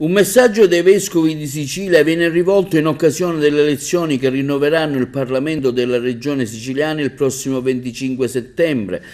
Un messaggio dei vescovi di Sicilia viene rivolto in occasione delle elezioni che rinnoveranno il Parlamento della Regione siciliana il prossimo 25 settembre,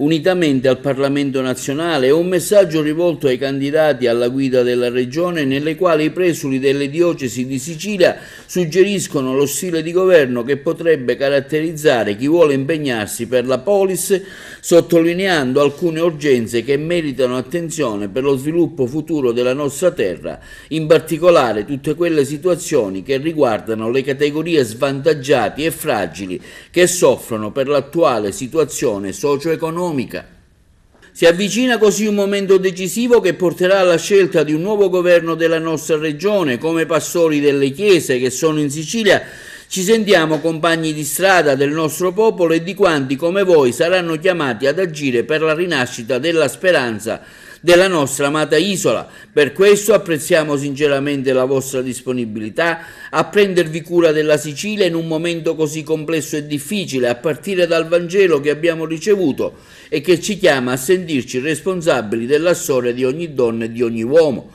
unitamente al Parlamento nazionale è un messaggio rivolto ai candidati alla guida della regione nelle quali i presuli delle diocesi di Sicilia suggeriscono lo stile di governo che potrebbe caratterizzare chi vuole impegnarsi per la polis, sottolineando alcune urgenze che meritano attenzione per lo sviluppo futuro della nostra terra, in particolare tutte quelle situazioni che riguardano le categorie svantaggiate e fragili che soffrono per l'attuale situazione socio-economica economica. Si avvicina così un momento decisivo che porterà alla scelta di un nuovo governo della nostra regione, come pastori delle chiese che sono in Sicilia. Ci sentiamo compagni di strada del nostro popolo e di quanti come voi saranno chiamati ad agire per la rinascita della speranza della nostra amata isola. Per questo apprezziamo sinceramente la vostra disponibilità a prendervi cura della Sicilia in un momento così complesso e difficile, a partire dal Vangelo che abbiamo ricevuto e che ci chiama a sentirci responsabili della storia di ogni donna e di ogni uomo.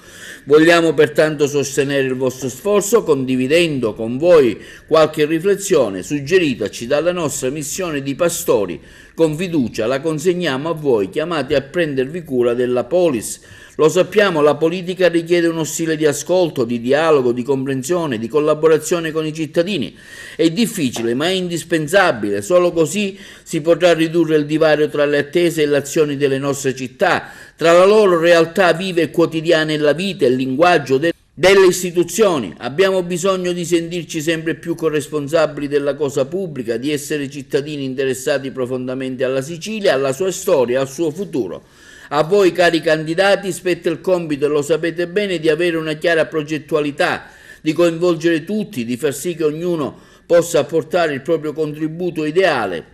Vogliamo pertanto sostenere il vostro sforzo condividendo con voi qualche riflessione suggeritaci dalla nostra missione di pastori. Con fiducia la consegniamo a voi chiamati a prendervi cura della polis. Lo sappiamo, la politica richiede uno stile di ascolto, di dialogo, di comprensione, di collaborazione con i cittadini. È difficile, ma è indispensabile. Solo così si potrà ridurre il divario tra le attese e le azioni delle nostre città, tra la loro realtà viva e quotidiana e la vita e il linguaggio del delle istituzioni. Abbiamo bisogno di sentirci sempre più corresponsabili della cosa pubblica, di essere cittadini interessati profondamente alla Sicilia, alla sua storia, al suo futuro. A voi, cari candidati, spetta il compito, e lo sapete bene, di avere una chiara progettualità, di coinvolgere tutti, di far sì che ognuno possa apportare il proprio contributo ideale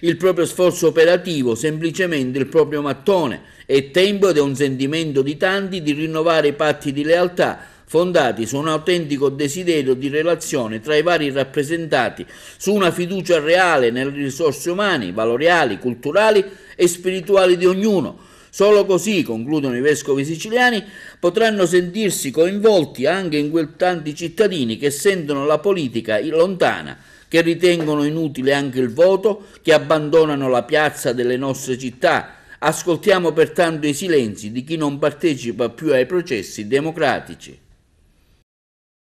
il proprio sforzo operativo, semplicemente il proprio mattone. È tempo ed è un sentimento di tanti di rinnovare i patti di lealtà fondati su un autentico desiderio di relazione tra i vari rappresentati, su una fiducia reale nelle risorse umane, valoriali, culturali e spirituali di ognuno. Solo così, concludono i vescovi siciliani, potranno sentirsi coinvolti anche in quei tanti cittadini che sentono la politica lontana che ritengono inutile anche il voto, che abbandonano la piazza delle nostre città. Ascoltiamo pertanto i silenzi di chi non partecipa più ai processi democratici.